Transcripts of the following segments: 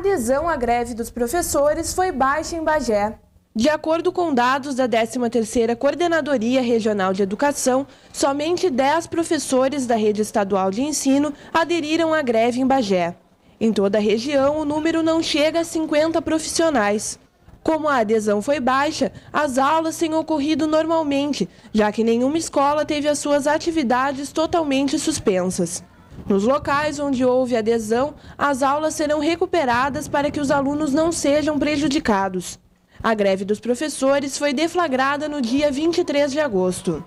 adesão à greve dos professores foi baixa em Bagé. De acordo com dados da 13ª Coordenadoria Regional de Educação, somente 10 professores da rede estadual de ensino aderiram à greve em Bagé. Em toda a região, o número não chega a 50 profissionais. Como a adesão foi baixa, as aulas têm ocorrido normalmente, já que nenhuma escola teve as suas atividades totalmente suspensas. Nos locais onde houve adesão, as aulas serão recuperadas para que os alunos não sejam prejudicados. A greve dos professores foi deflagrada no dia 23 de agosto.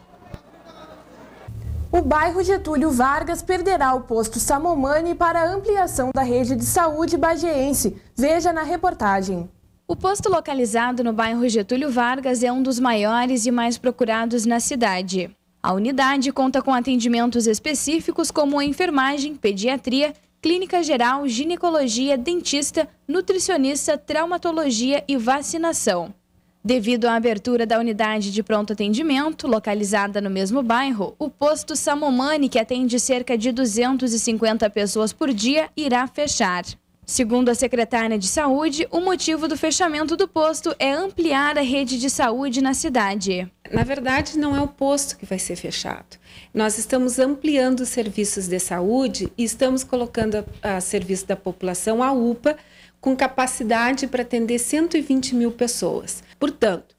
O bairro Getúlio Vargas perderá o posto Samomani para ampliação da rede de saúde bagiense. Veja na reportagem. O posto localizado no bairro Getúlio Vargas é um dos maiores e mais procurados na cidade. A unidade conta com atendimentos específicos como enfermagem, pediatria, clínica geral, ginecologia, dentista, nutricionista, traumatologia e vacinação. Devido à abertura da unidade de pronto atendimento, localizada no mesmo bairro, o posto Samomani, que atende cerca de 250 pessoas por dia, irá fechar. Segundo a secretária de Saúde, o motivo do fechamento do posto é ampliar a rede de saúde na cidade na verdade, não é o posto que vai ser fechado. Nós estamos ampliando os serviços de saúde e estamos colocando a, a serviço da população a UPA com capacidade para atender 120 mil pessoas. Portanto,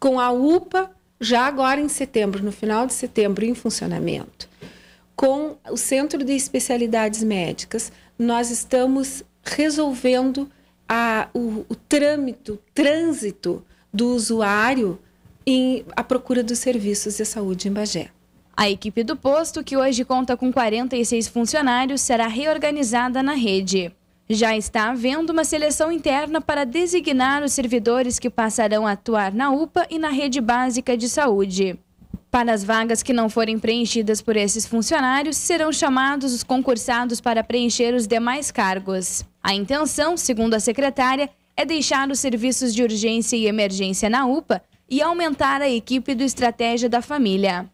com a UPA já agora em setembro, no final de setembro, em funcionamento, com o Centro de Especialidades Médicas, nós estamos resolvendo a, o, o trâmite, o trânsito do usuário em, a procura dos serviços de saúde em Bagé. A equipe do posto, que hoje conta com 46 funcionários, será reorganizada na rede. Já está havendo uma seleção interna para designar os servidores que passarão a atuar na UPA e na rede básica de saúde. Para as vagas que não forem preenchidas por esses funcionários, serão chamados os concursados para preencher os demais cargos. A intenção, segundo a secretária, é deixar os serviços de urgência e emergência na UPA e aumentar a equipe do Estratégia da Família.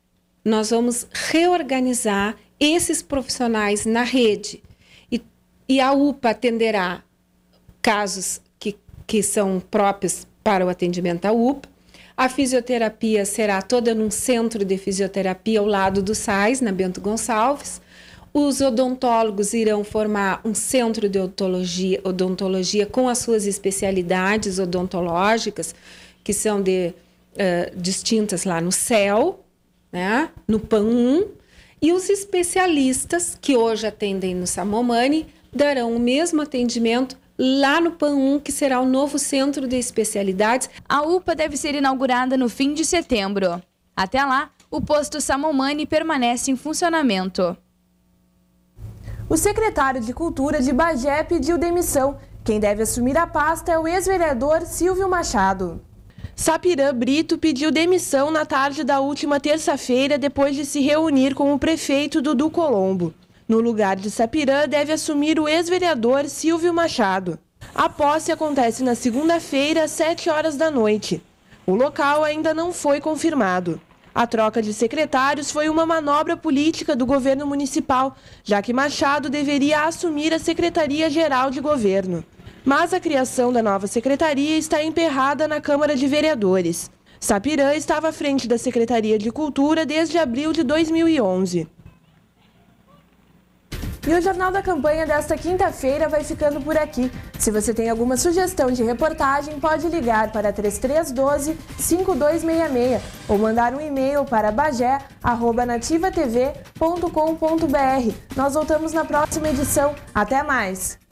Nós vamos reorganizar esses profissionais na rede e, e a UPA atenderá casos que, que são próprios para o atendimento à UPA. A fisioterapia será toda num centro de fisioterapia ao lado do SAIS, na Bento Gonçalves. Os odontólogos irão formar um centro de odontologia, odontologia com as suas especialidades odontológicas, que são de uh, distintas lá no céu, né? no PAN1, e os especialistas que hoje atendem no Samomani darão o mesmo atendimento lá no PAN1, que será o novo centro de especialidades. A UPA deve ser inaugurada no fim de setembro. Até lá, o posto Samomani permanece em funcionamento. O secretário de Cultura de Bagé pediu demissão. Quem deve assumir a pasta é o ex-vereador Silvio Machado. Sapirã Brito pediu demissão na tarde da última terça-feira depois de se reunir com o prefeito Dudu Colombo. No lugar de Sapirã deve assumir o ex-vereador Silvio Machado. A posse acontece na segunda-feira, às 7 horas da noite. O local ainda não foi confirmado. A troca de secretários foi uma manobra política do governo municipal, já que Machado deveria assumir a Secretaria-Geral de Governo mas a criação da nova secretaria está emperrada na Câmara de Vereadores. Sapirã estava à frente da Secretaria de Cultura desde abril de 2011. E o Jornal da Campanha desta quinta-feira vai ficando por aqui. Se você tem alguma sugestão de reportagem, pode ligar para 3312-5266 ou mandar um e-mail para bagé.nativatv.com.br. Nós voltamos na próxima edição. Até mais!